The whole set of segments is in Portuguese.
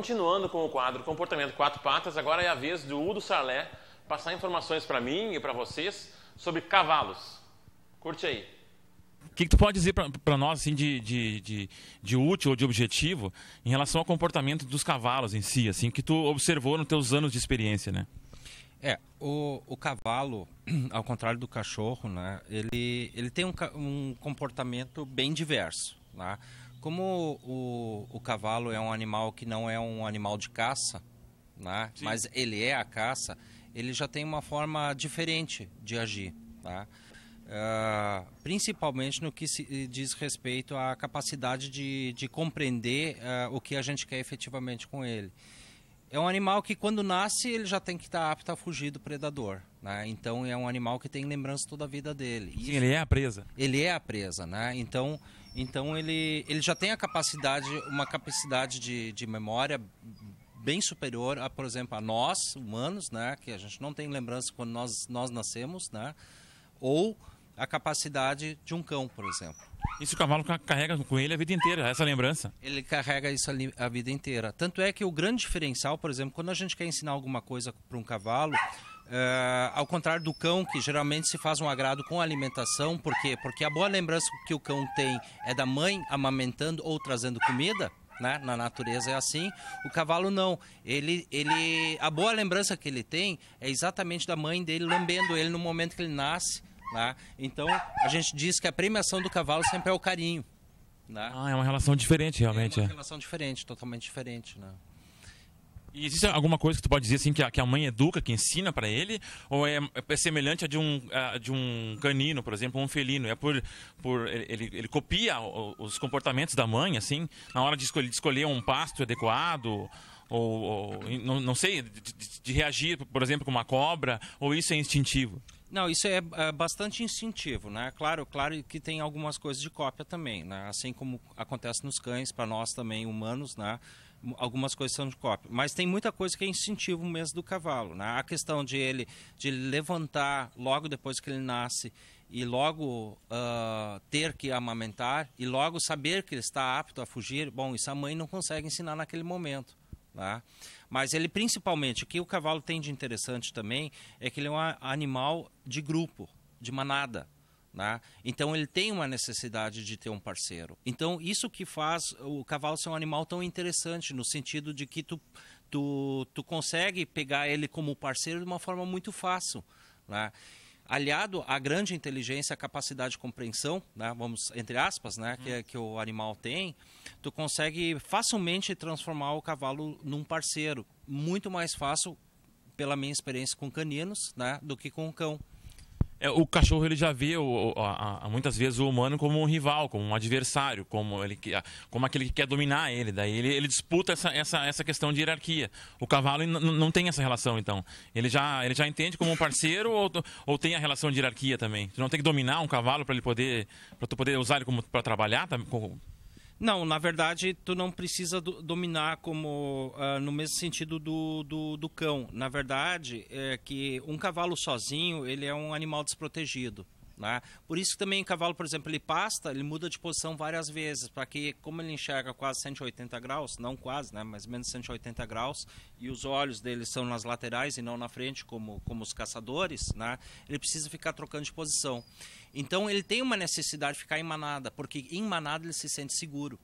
Continuando com o quadro Comportamento Quatro Patas, agora é a vez do Udo Sarlé passar informações para mim e para vocês sobre cavalos. Curte aí. O que, que tu pode dizer para nós assim, de, de, de, de, útil ou de objetivo em relação ao comportamento dos cavalos em si, assim, que tu observou nos teus anos de experiência, né? É, o, o cavalo, ao contrário do cachorro, né, ele, ele tem um, um comportamento bem diverso. Né? Como o, o, cavalo é um animal que não é um animal de caça, né? mas ele é a caça, ele já tem uma forma diferente de agir. Tá? Uh, principalmente no que se diz respeito à capacidade de, de compreender uh, o que a gente quer efetivamente com ele. É um animal que quando nasce ele já tem que estar apto a fugir do predador, né? Então é um animal que tem lembrança toda a vida dele. Sim, Isso, ele é a presa. Ele é a presa, né? Então então ele, ele já tem a capacidade, uma capacidade de, de memória bem superior a, por exemplo, a nós, humanos, né? Que a gente não tem lembrança quando nós, nós nascemos, né? Ou a capacidade de um cão, por exemplo. Isso o cavalo carrega com ele a vida inteira, essa lembrança. Ele carrega isso a vida inteira. Tanto é que o grande diferencial, por exemplo, quando a gente quer ensinar alguma coisa para um cavalo, Uh, ao contrário do cão, que geralmente se faz um agrado com a alimentação, por quê? Porque a boa lembrança que o cão tem é da mãe amamentando ou trazendo comida, né? na natureza é assim. O cavalo não. Ele, ele, a boa lembrança que ele tem é exatamente da mãe dele lambendo ele no momento que ele nasce. Né? Então a gente diz que a premiação do cavalo sempre é o carinho. Né? Ah, é uma relação diferente, realmente. É uma é. relação diferente, totalmente diferente. Né? E existe alguma coisa que tu pode dizer assim que a, que a mãe educa, que ensina para ele, ou é, é, semelhante a de um a, de um canino, por exemplo, um felino? É por por ele, ele copia os comportamentos da mãe, assim, na hora de escolher, de escolher um pasto adequado ou, ou não, não, sei de, de, reagir, por exemplo, com uma cobra, ou isso é instintivo? Não, isso é, é bastante instintivo, né? Claro, claro que tem algumas coisas de cópia também, né? Assim como acontece nos cães, para nós também humanos, né? algumas coisas são de cópia. Mas tem muita coisa que é incentivo mesmo do cavalo. Né? A questão de ele de levantar logo depois que ele nasce e logo uh, ter que amamentar e logo saber que ele está apto a fugir, bom, isso a mãe não consegue ensinar naquele momento. né? Mas ele principalmente, o que o cavalo tem de interessante também é que ele é um animal de grupo, de manada. Né? Então ele tem uma necessidade de ter um parceiro. Então isso que faz o cavalo ser um animal tão interessante no sentido de que tu, tu, tu consegue pegar ele como parceiro de uma forma muito fácil. Né? Aliado à grande inteligência, à capacidade de compreensão, né? vamos entre aspas, né? que, é, que o animal tem, tu consegue facilmente transformar o cavalo num parceiro. Muito mais fácil, pela minha experiência com caninos, né? do que com o cão. É, o cachorro ele já vê o, a, a, muitas vezes o humano como um rival, como um adversário, como, ele, como aquele que quer dominar ele. Daí ele, ele disputa essa, essa, essa questão de hierarquia. O cavalo não tem essa relação, então. Ele já, ele já entende como um parceiro ou, ou tem a relação de hierarquia também. Tu não tem que dominar um cavalo para ele poder. para tu poder usar ele para trabalhar, tá, não, na verdade, tu não precisa do, dominar como uh, no mesmo sentido do, do, do, cão. Na verdade, é que um cavalo sozinho ele é um animal desprotegido. Né? Por isso também o cavalo, por exemplo, ele pasta, ele muda de posição várias vezes, para que, como ele enxerga quase 180 graus, não quase, né? mas menos 180 graus, e os olhos dele são nas laterais e não na frente, como, como os caçadores, né? ele precisa ficar trocando de posição. Então ele tem uma necessidade de ficar em manada, porque em manada ele se sente seguro.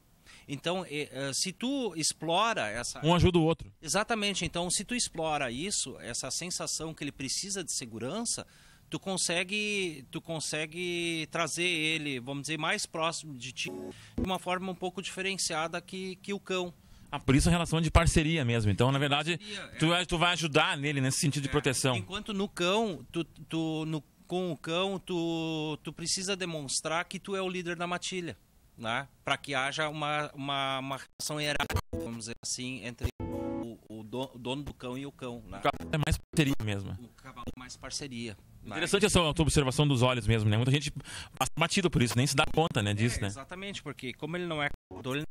Então, eh, se tu explora essa. Um ajuda o outro. Exatamente. Então, se tu explora isso, essa sensação que ele precisa de segurança, tu consegue, tu consegue trazer ele, vamos dizer, mais próximo de ti, de uma forma um pouco diferenciada que, que o cão. Ah, por isso a relação de parceria mesmo. Então, na verdade, é. tu, é. tu vai ajudar nele nesse sentido de é. proteção. Enquanto no cão, tu, tu, no, com o cão, tu, tu precisa demonstrar que tu é o líder da matilha. Né? Para que haja uma, uma, uma relação hierárquica, vamos dizer assim, entre o, o, dono do cão e o cão. Né? O cavalo é mais parceria mesmo. O cavalo é mais parceria. Interessante essa tua observação dos olhos mesmo, né? Muita gente passa batido por isso, nem se dá conta né, disso, é, né? Exatamente, porque como ele não é caçador,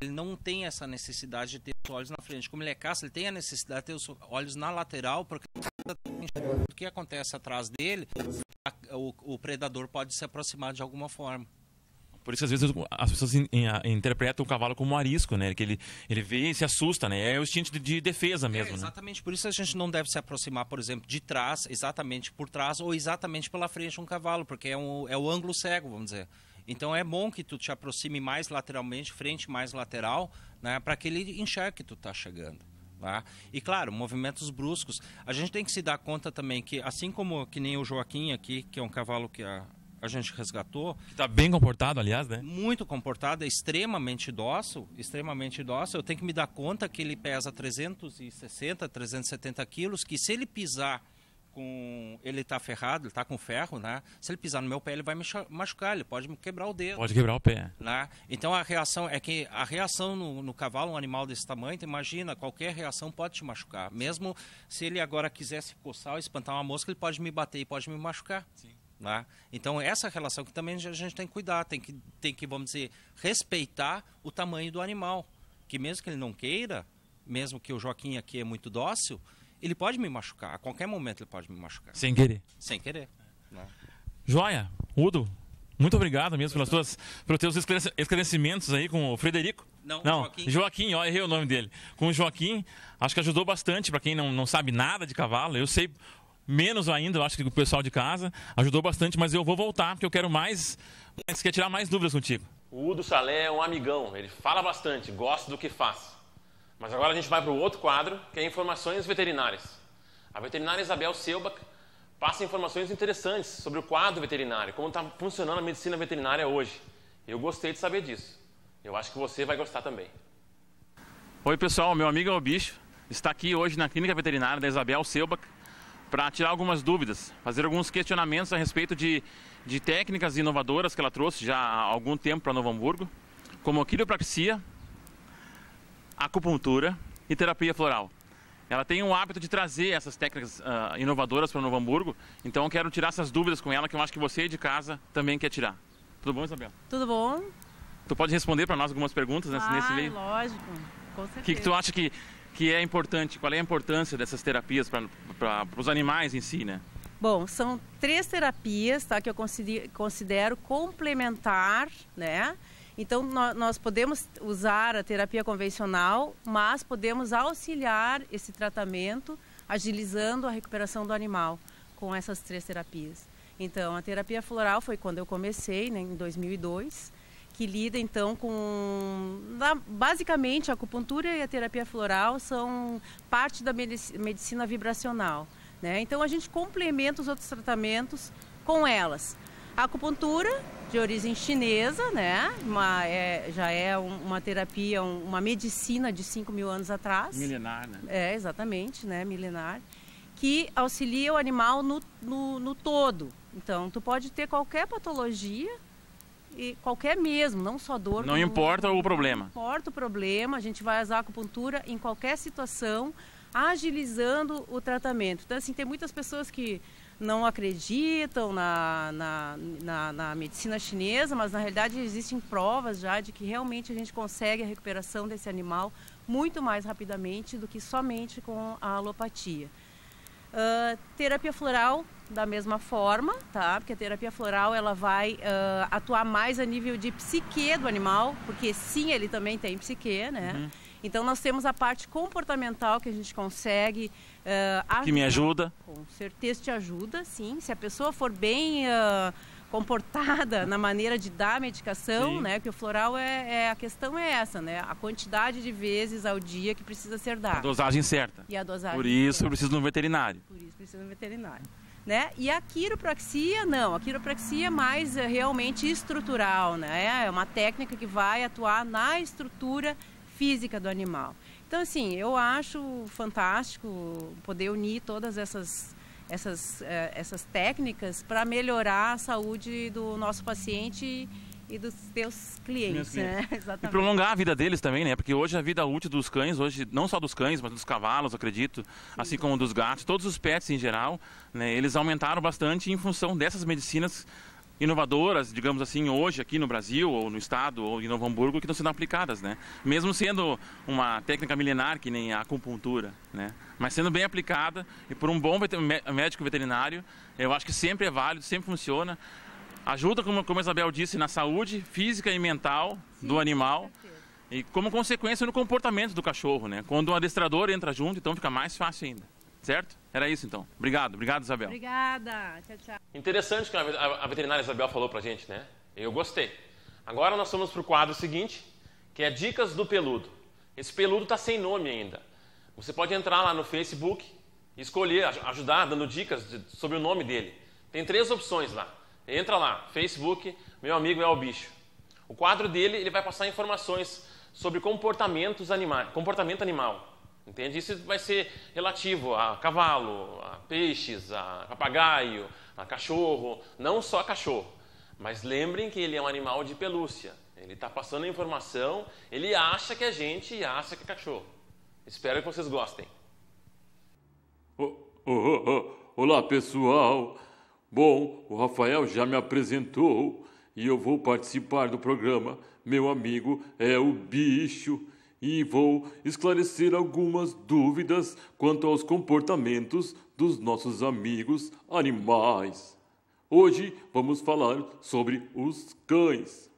ele não tem essa necessidade de ter os olhos na frente. Como ele é caça, ele tem a necessidade de ter os olhos na lateral, porque o que acontece atrás dele, o, o predador pode se aproximar de alguma forma. Por isso que às vezes as pessoas in, in, in, interpretam o cavalo como um arisco, né? Que ele, ele vê e se assusta, né? É o instinto de, de defesa é, mesmo. É, exatamente, né? por isso a gente não deve se aproximar, por exemplo, de trás, exatamente por trás ou exatamente pela frente de um cavalo, porque é, um, é o ângulo cego, vamos dizer. Então é bom que tu te aproxime mais lateralmente, frente mais lateral, né? Para que ele enxergue que tu está chegando. Tá? E claro, movimentos bruscos. A gente tem que se dar conta também que, assim como que nem o Joaquim aqui, que é um cavalo que a, a gente resgatou. Que está bem comportado, aliás, né? Muito comportado, é extremamente dócil, extremamente dócil. Eu tenho que me dar conta que ele pesa 360, 370 quilos, que se ele pisar com... Ele está ferrado, ele está com ferro, né? Se ele pisar no meu pé, ele vai me machucar, ele pode me quebrar o dedo. Pode quebrar o pé. Né? Então a reação é que a reação no, no cavalo, um animal desse tamanho, imagina, qualquer reação pode te machucar. Mesmo se ele agora quisesse coçar ou espantar uma mosca, ele pode me bater e pode me machucar. Sim. Né? Então, essa relação que também a gente tem que cuidar, tem que, tem que, vamos dizer, respeitar o tamanho do animal. Que mesmo que ele não queira, mesmo que o Joaquim aqui é muito dócil, ele pode me machucar. A qualquer momento ele pode me machucar. Sem querer. Sem querer. Né? Joia, Udo, muito obrigado mesmo pelas tuas, pelos teus esclarecimentos aí com o Frederico. Não, não Joaquim. Joaquim, ó, errei o nome dele. Com o Joaquim, acho que ajudou bastante para quem não, não sabe nada de cavalo. Eu sei menos ainda, eu acho que o pessoal de casa ajudou bastante, mas eu vou voltar porque eu quero mais, quer tirar mais dúvidas contigo. O Udo Salé é um amigão, ele fala bastante, gosta do que faz. Mas agora a gente vai para o outro quadro, que é informações veterinárias. A veterinária Isabel Selbach passa informações interessantes sobre o quadro veterinário, como está funcionando a medicina veterinária hoje. Eu gostei de saber disso. Eu acho que você vai gostar também. Oi pessoal, meu amigo é o bicho. Está aqui hoje na clínica veterinária da Isabel Selbach para tirar algumas dúvidas, fazer alguns questionamentos a respeito de, de técnicas inovadoras que ela trouxe já há algum tempo para Novo Hamburgo, como a quiropraxia, acupuntura e terapia floral. Ela tem um hábito de trazer essas técnicas uh, inovadoras para Novo Hamburgo, então eu quero tirar essas dúvidas com ela que eu acho que você de casa também quer tirar. Tudo bom, Isabel? Tudo bom. Tu pode responder para nós algumas perguntas nesse, ah, nesse meio? lógico, com certeza. O que, que tu acha que que é importante? Qual é a importância dessas terapias para os animais em si, né? Bom, são três terapias, tá? Que eu considero complementar, né? Então, nós podemos usar a terapia convencional, mas podemos auxiliar esse tratamento, agilizando a recuperação do animal com essas três terapias. Então, a terapia floral foi quando eu comecei, né, em 2002 que lida então com basicamente a acupuntura e a terapia floral são parte da medicina vibracional, né? Então a gente complementa os outros tratamentos com elas. A acupuntura de origem chinesa, né? Uma, é, já é uma terapia, uma medicina de 5 mil anos atrás. Milenar, né? É, exatamente, né? Milenar. Que auxilia o animal no, no, no todo. Então, tu pode ter qualquer patologia e qualquer mesmo, não só dor. Não importa o, problema. Não importa o problema, a gente vai usar acupuntura em qualquer situação, agilizando o tratamento. Então, assim, tem muitas pessoas que não acreditam na, na, na, na medicina chinesa, mas na realidade existem provas já de que realmente a gente consegue a recuperação desse animal muito mais rapidamente do que somente com a alopatia. Uh, terapia floral da mesma forma, tá? Porque a terapia floral ela vai uh, atuar mais a nível de psique do animal, porque sim, ele também tem psique, né? Uhum. Então nós temos a parte comportamental que a gente consegue uh, ah, ajudar. Que me ajuda. Com certeza te ajuda, sim. Se a pessoa for bem uh, comportada na maneira de dar a medicação, sim. né? Porque o floral é, é, a questão é essa, né? A quantidade de vezes ao dia que precisa ser dada. A dosagem certa. E a dosagem. Por isso certa. eu preciso de um veterinário. Por isso preciso de um veterinário. Né? E a quiropraxia, não. A quiropraxia é mais eh, realmente estrutural, né? É uma técnica que vai atuar na estrutura física do animal. Então, assim, eu acho fantástico poder unir todas essas, essas, eh, essas técnicas para melhorar a saúde do nosso paciente e dos teus clientes, clientes. né? Exatamente. E prolongar a vida deles também, né? Porque hoje a vida útil dos cães, hoje não só dos cães, mas dos cavalos, acredito, assim Sim. assim como dos gatos, todos os pets em geral, né? Eles aumentaram bastante em função dessas medicinas inovadoras, digamos assim, hoje aqui no Brasil, ou no estado, ou em Novo Hamburgo, que estão sendo aplicadas, né? Mesmo sendo uma técnica milenar, que nem a acupuntura, né? Mas sendo bem aplicada e por um bom veter médico veterinário, eu acho que sempre é válido, sempre funciona ajuda, como, como a Isabel disse, na saúde física e mental Sim, do animal. E como consequência no comportamento do cachorro, né? Quando o adestrador entra junto, então fica mais fácil ainda. Certo? Era isso então. Obrigado, obrigado, Isabel. Obrigada. Tchau, tchau. Interessante que a veterinária Isabel falou pra gente, né? Eu gostei. Agora nós vamos pro quadro seguinte, que é Dicas do Peludo. Esse peludo tá sem nome ainda. Você pode entrar lá no Facebook e escolher, ajudar dando dicas sobre o nome dele. Tem três opções lá. Entra lá, Facebook, meu amigo é o bicho. O quadro dele, ele vai passar informações sobre comportamentos anima comportamento animal. Entende? Isso vai ser relativo a cavalo, a peixes, a papagaio, a cachorro, não só cachorro. Mas lembrem que ele é um animal de pelúcia. Ele está passando informação, ele acha que é gente e acha que é cachorro. Espero que vocês gostem. Oh, oh, oh, Olá, pessoal! Bom, o Rafael já me apresentou e eu vou participar do programa. Meu amigo é o bicho e vou esclarecer algumas dúvidas quanto aos comportamentos dos nossos amigos animais. Hoje vamos falar sobre os cães.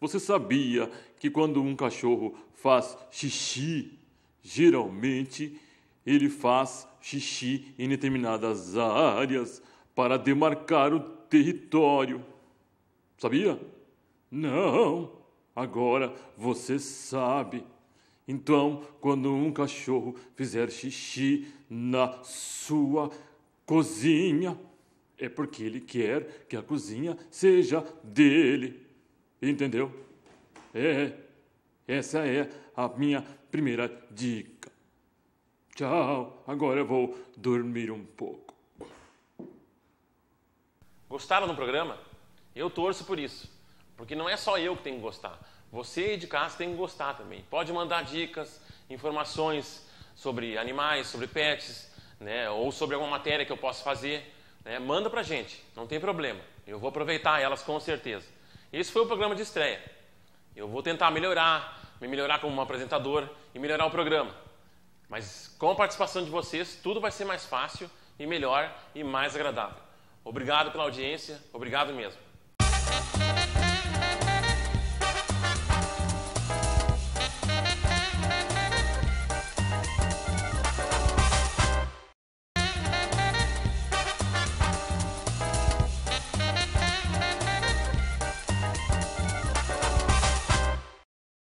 Você sabia que quando um cachorro faz xixi, geralmente ele faz xixi em determinadas áreas para demarcar o território. Sabia? Não, agora você sabe. Então, quando um cachorro fizer xixi na sua cozinha, é porque ele quer que a cozinha seja dele. Entendeu? É, essa é a minha primeira dica. Tchau, agora eu vou dormir um pouco. Gostaram do programa? Eu torço por isso. Porque não é só eu que tenho que gostar. Você de casa tem que gostar também. Pode mandar dicas, informações sobre animais, sobre pets, né? ou sobre alguma matéria que eu possa fazer. Né? Manda pra gente, não tem problema. Eu vou aproveitar elas com certeza. Esse foi o programa de estreia. Eu vou tentar melhorar, me melhorar como um apresentador e melhorar o programa. Mas com a participação de vocês, tudo vai ser mais fácil e melhor e mais agradável. Obrigado pela audiência, obrigado mesmo.